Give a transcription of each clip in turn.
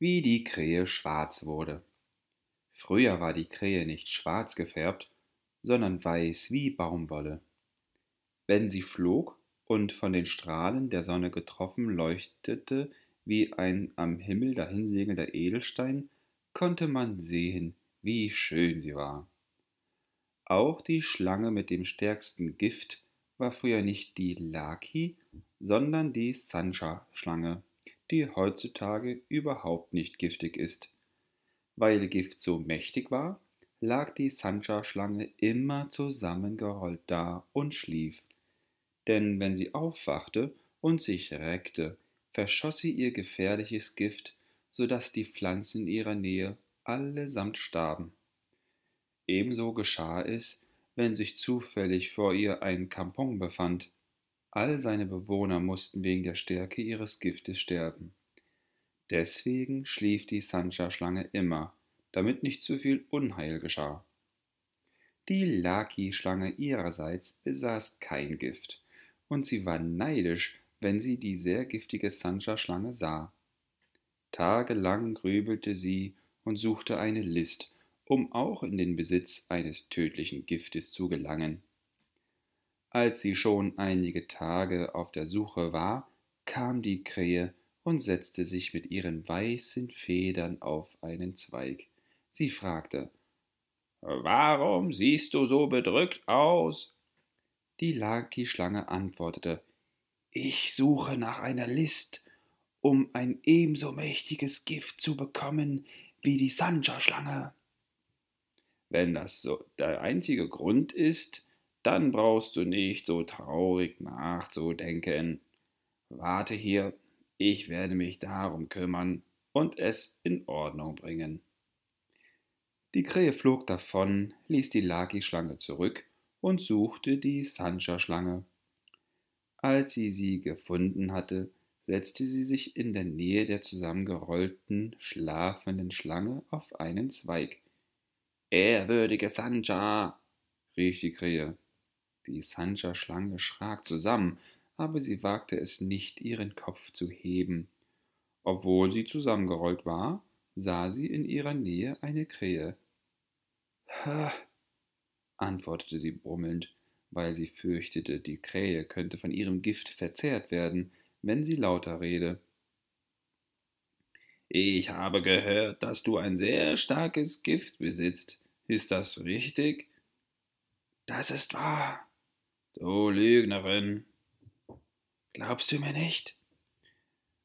wie die Krähe schwarz wurde. Früher war die Krähe nicht schwarz gefärbt, sondern weiß wie Baumwolle. Wenn sie flog und von den Strahlen der Sonne getroffen leuchtete wie ein am Himmel dahinsegelnder Edelstein, konnte man sehen, wie schön sie war. Auch die Schlange mit dem stärksten Gift war früher nicht die Laki, sondern die Sancha-Schlange die heutzutage überhaupt nicht giftig ist. Weil Gift so mächtig war, lag die Sancha-Schlange immer zusammengerollt da und schlief. Denn wenn sie aufwachte und sich reckte, verschoss sie ihr gefährliches Gift, so daß die Pflanzen in ihrer Nähe allesamt starben. Ebenso geschah es, wenn sich zufällig vor ihr ein Kampong befand. All seine Bewohner mussten wegen der Stärke ihres Giftes sterben. Deswegen schlief die Sancha-Schlange immer, damit nicht zu viel Unheil geschah. Die Laki-Schlange ihrerseits besaß kein Gift, und sie war neidisch, wenn sie die sehr giftige Sancha-Schlange sah. Tagelang grübelte sie und suchte eine List, um auch in den Besitz eines tödlichen Giftes zu gelangen. Als sie schon einige Tage auf der Suche war, kam die Krähe und setzte sich mit ihren weißen Federn auf einen Zweig. Sie fragte Warum siehst du so bedrückt aus? Die Laki-Schlange antwortete Ich suche nach einer List, um ein ebenso mächtiges Gift zu bekommen wie die Sanja-Schlange. Wenn das so der einzige Grund ist, dann brauchst du nicht so traurig nachzudenken. Warte hier, ich werde mich darum kümmern und es in Ordnung bringen. Die Krähe flog davon, ließ die Laki-Schlange zurück und suchte die Sancha-Schlange. Als sie sie gefunden hatte, setzte sie sich in der Nähe der zusammengerollten, schlafenden Schlange auf einen Zweig. Ehrwürdige Sancha, rief die Krähe. Die Sanja-Schlange schrak zusammen, aber sie wagte es nicht, ihren Kopf zu heben. Obwohl sie zusammengerollt war, sah sie in ihrer Nähe eine Krähe. Ha! antwortete sie brummelnd, weil sie fürchtete, die Krähe könnte von ihrem Gift verzehrt werden, wenn sie lauter rede. Ich habe gehört, dass du ein sehr starkes Gift besitzt. Ist das richtig? Das ist wahr, Du Lügnerin, glaubst du mir nicht?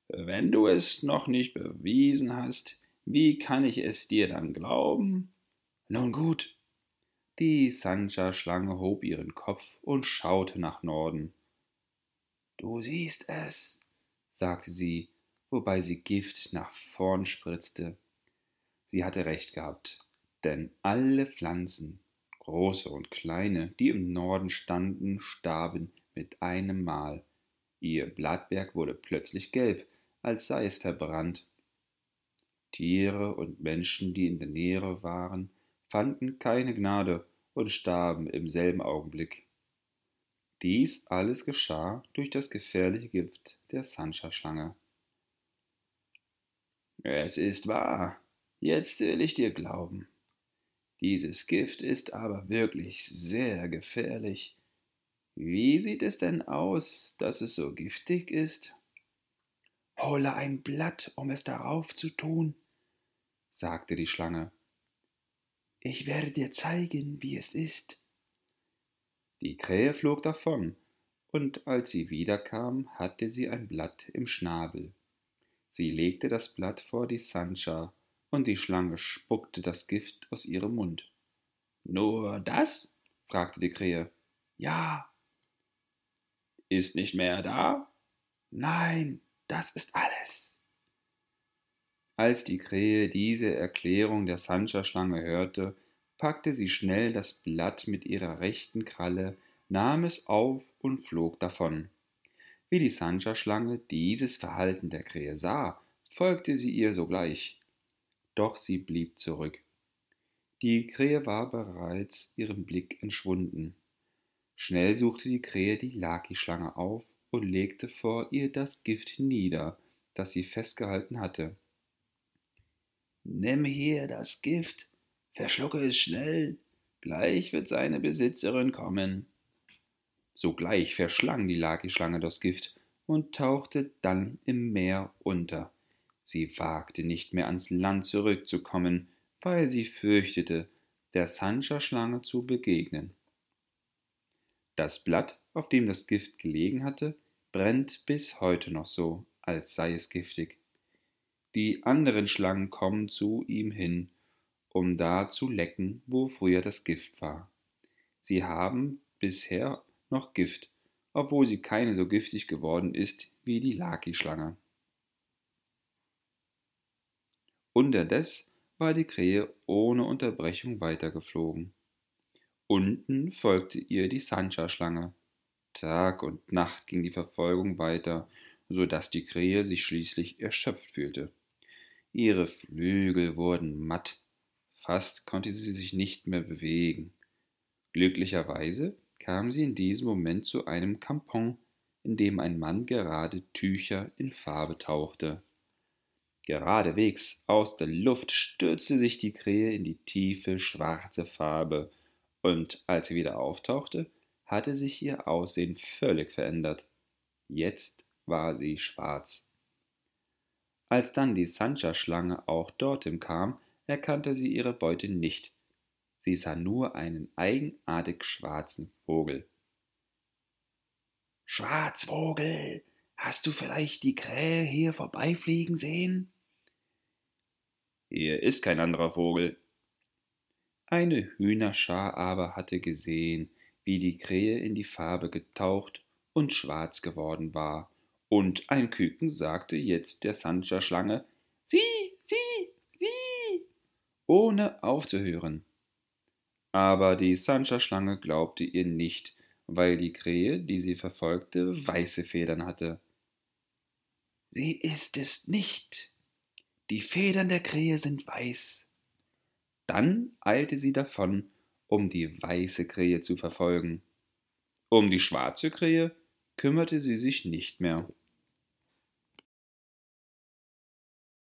Wenn du es noch nicht bewiesen hast, wie kann ich es dir dann glauben? Nun gut. Die Sancha-Schlange hob ihren Kopf und schaute nach Norden. Du siehst es, sagte sie, wobei sie Gift nach vorn spritzte. Sie hatte recht gehabt, denn alle Pflanzen große und kleine, die im Norden standen, starben mit einem Mal. Ihr Blattwerk wurde plötzlich gelb, als sei es verbrannt. Tiere und Menschen, die in der Nähe waren, fanden keine Gnade und starben im selben Augenblick. Dies alles geschah durch das gefährliche Gift der Sancha-Schlange. Es ist wahr, jetzt will ich dir glauben, dieses Gift ist aber wirklich sehr gefährlich. Wie sieht es denn aus, dass es so giftig ist? Hole ein Blatt, um es darauf zu tun, sagte die Schlange. Ich werde dir zeigen, wie es ist. Die Krähe flog davon, und als sie wiederkam, hatte sie ein Blatt im Schnabel. Sie legte das Blatt vor die Sancha und die Schlange spuckte das Gift aus ihrem Mund. Nur das? fragte die Krähe. Ja. Ist nicht mehr da? Nein, das ist alles. Als die Krähe diese Erklärung der Sancha-Schlange hörte, packte sie schnell das Blatt mit ihrer rechten Kralle, nahm es auf und flog davon. Wie die Sancha-Schlange dieses Verhalten der Krähe sah, folgte sie ihr sogleich doch sie blieb zurück. Die Krähe war bereits ihrem Blick entschwunden. Schnell suchte die Krähe die Laki-Schlange auf und legte vor ihr das Gift nieder, das sie festgehalten hatte. Nimm hier das Gift, verschlucke es schnell, gleich wird seine Besitzerin kommen. Sogleich verschlang die Laki-Schlange das Gift und tauchte dann im Meer unter. Sie wagte nicht mehr ans Land zurückzukommen, weil sie fürchtete, der Sancha-Schlange zu begegnen. Das Blatt, auf dem das Gift gelegen hatte, brennt bis heute noch so, als sei es giftig. Die anderen Schlangen kommen zu ihm hin, um da zu lecken, wo früher das Gift war. Sie haben bisher noch Gift, obwohl sie keine so giftig geworden ist wie die Laki-Schlange. Unterdes war die Krähe ohne Unterbrechung weitergeflogen. Unten folgte ihr die Sancha-Schlange. Tag und Nacht ging die Verfolgung weiter, so dass die Krähe sich schließlich erschöpft fühlte. Ihre Flügel wurden matt, fast konnte sie sich nicht mehr bewegen. Glücklicherweise kam sie in diesem Moment zu einem Kampon, in dem ein Mann gerade Tücher in Farbe tauchte. Geradewegs aus der Luft stürzte sich die Krähe in die tiefe schwarze Farbe, und als sie wieder auftauchte, hatte sich ihr Aussehen völlig verändert. Jetzt war sie schwarz. Als dann die Sancha-Schlange auch dorthin kam, erkannte sie ihre Beute nicht. Sie sah nur einen eigenartig schwarzen Vogel. Schwarzvogel, hast du vielleicht die Krähe hier vorbeifliegen sehen? Hier ist kein anderer Vogel. Eine Hühnerschar aber hatte gesehen, wie die Krähe in die Farbe getaucht und schwarz geworden war, und ein Küken sagte jetzt der Sancha-Schlange, Sieh, sieh, sieh, ohne aufzuhören. Aber die Sancha-Schlange glaubte ihr nicht, weil die Krähe, die sie verfolgte, weiße Federn hatte. Sie ist es nicht, die Federn der Krähe sind weiß. Dann eilte sie davon, um die weiße Krähe zu verfolgen. Um die schwarze Krähe kümmerte sie sich nicht mehr.